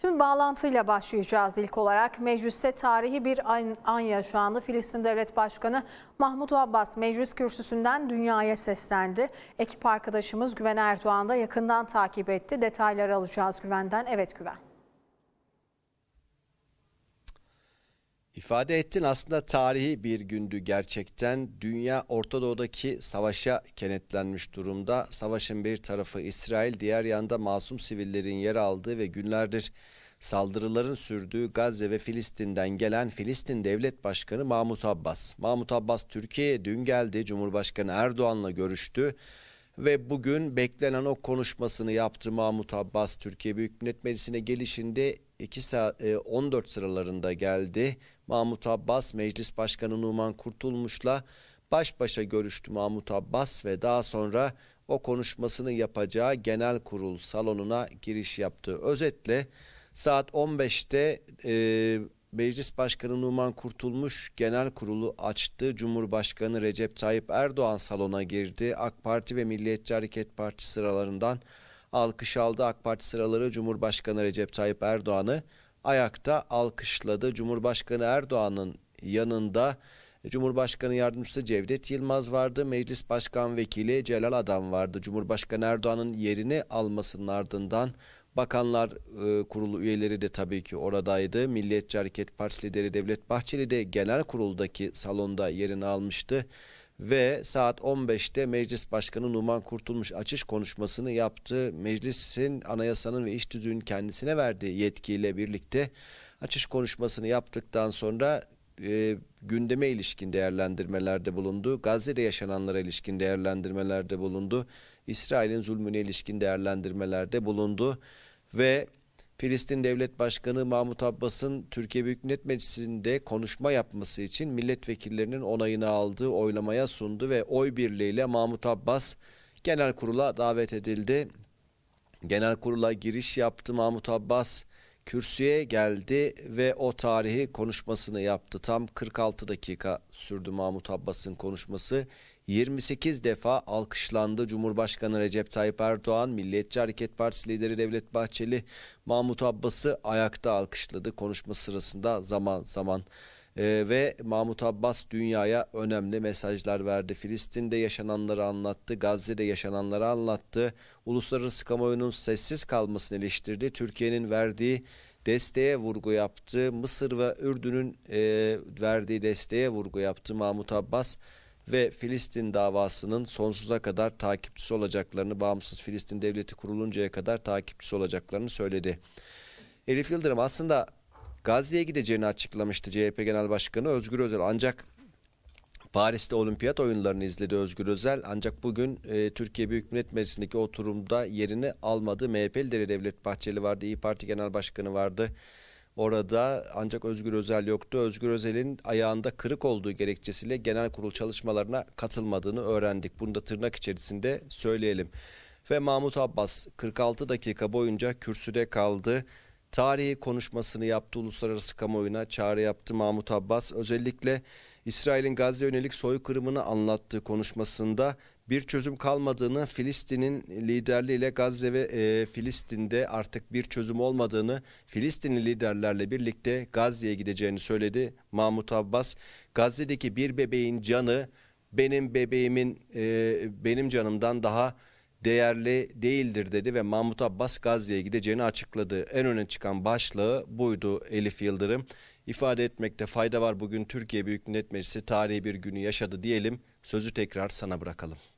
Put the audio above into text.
Şimdi bağlantıyla başlayacağız ilk olarak. Mecliste tarihi bir an, an yaşandı. Filistin Devlet Başkanı Mahmut Abbas meclis kürsüsünden dünyaya seslendi. Ekip arkadaşımız Güven Erdoğan da yakından takip etti. Detayları alacağız Güven'den. Evet Güven. ifade ettin aslında tarihi bir gündü gerçekten. Dünya Orta Doğu'daki savaşa kenetlenmiş durumda. Savaşın bir tarafı İsrail, diğer yanda masum sivillerin yer aldığı ve günlerdir saldırıların sürdüğü Gazze ve Filistin'den gelen Filistin Devlet Başkanı Mahmut Abbas. Mahmut Abbas Türkiye'ye dün geldi. Cumhurbaşkanı Erdoğan'la görüştü ve bugün beklenen o konuşmasını yaptı Mahmut Abbas Türkiye Büyük Millet Meclisi'ne gelişinde 2 saat 14 e, sıralarında geldi. Mahmut Abbas Meclis Başkanı Numan Kurtulmuş'la baş başa görüştü Mahmut Abbas ve daha sonra o konuşmasını yapacağı genel kurul salonuna giriş yaptı. Özetle saat 15'te e, Meclis Başkanı Numan Kurtulmuş genel kurulu açtı. Cumhurbaşkanı Recep Tayyip Erdoğan salona girdi. AK Parti ve Milliyetçi Hareket Partisi sıralarından Alkış aldı AK Parti sıraları Cumhurbaşkanı Recep Tayyip Erdoğan'ı ayakta alkışladı. Cumhurbaşkanı Erdoğan'ın yanında Cumhurbaşkanı Yardımcısı Cevdet Yılmaz vardı. Meclis Başkan Vekili Celal Adam vardı. Cumhurbaşkanı Erdoğan'ın yerini almasının ardından Bakanlar e, Kurulu üyeleri de tabii ki oradaydı. Milliyetçi Hareket Partisi lideri Devlet Bahçeli de genel kuruldaki salonda yerini almıştı ve saat 15'te Meclis Başkanı Numan Kurtulmuş açış konuşmasını yaptı. Meclisin anayasanın ve iş tüzüğünün kendisine verdiği yetkiyle birlikte açış konuşmasını yaptıktan sonra e, gündeme ilişkin değerlendirmelerde bulundu. Gazze'de yaşananlara ilişkin değerlendirmelerde bulundu. İsrail'in zulmüne ilişkin değerlendirmelerde bulundu ve Filistin Devlet Başkanı Mahmut Abbas'ın Türkiye Büyük Millet Meclisi'nde konuşma yapması için milletvekillerinin onayını aldığı oylamaya sundu ve oy birliğiyle Mahmut Abbas genel kurula davet edildi. Genel kurula giriş yaptı Mahmut Abbas kürsüye geldi ve o tarihi konuşmasını yaptı. Tam 46 dakika sürdü Mahmut Abbas'ın konuşması. 28 defa alkışlandı Cumhurbaşkanı Recep Tayyip Erdoğan, Milliyetçi Hareket Partisi lideri Devlet Bahçeli, Mahmut Abbas'ı ayakta alkışladı. Konuşma sırasında zaman zaman ee, ve Mahmut Abbas dünyaya önemli mesajlar verdi. Filistin'de yaşananları anlattı, Gazze'de yaşananları anlattı. Uluslararası kamuoyunun sessiz kalmasını eleştirdi. Türkiye'nin verdiği desteğe vurgu yaptı. Mısır ve Ürdün'ün e, verdiği desteğe vurgu yaptı Mahmut Abbas ve Filistin davasının sonsuza kadar takipçisi olacaklarını, bağımsız Filistin devleti kuruluncaya kadar takipçisi olacaklarını söyledi. Elif Yıldırım aslında Gazze'ye gideceğini açıklamıştı CHP Genel Başkanı Özgür Özel. Ancak Paris'te olimpiyat oyunlarını izledi Özgür Özel ancak bugün e, Türkiye Büyük Millet Meclisi'ndeki oturumda yerini almadı. MHP'li Devlet Bahçeli vardı, İyi Parti Genel Başkanı vardı. Orada ancak Özgür Özel yoktu. Özgür Özel'in ayağında kırık olduğu gerekçesiyle genel kurul çalışmalarına katılmadığını öğrendik. Bunu da tırnak içerisinde söyleyelim. Ve Mahmut Abbas 46 dakika boyunca kürsüde kaldı tarihi konuşmasını yaptı uluslararası kamuoyuna çağrı yaptı Mahmut Abbas. Özellikle İsrail'in Gazze yönelik soykırımını anlattığı konuşmasında bir çözüm kalmadığını, Filistin'in liderliğiyle Gazze ve e, Filistin'de artık bir çözüm olmadığını, Filistinli liderlerle birlikte Gazze'ye gideceğini söyledi Mahmut Abbas. Gazze'deki bir bebeğin canı benim bebeğimin e, benim canımdan daha değerli değildir dedi ve Mahmut Abbas Gazze'ye gideceğini açıkladı. En öne çıkan başlığı buydu Elif Yıldırım. İfade etmekte fayda var bugün Türkiye Büyük Millet Meclisi tarihi bir günü yaşadı diyelim. Sözü tekrar sana bırakalım.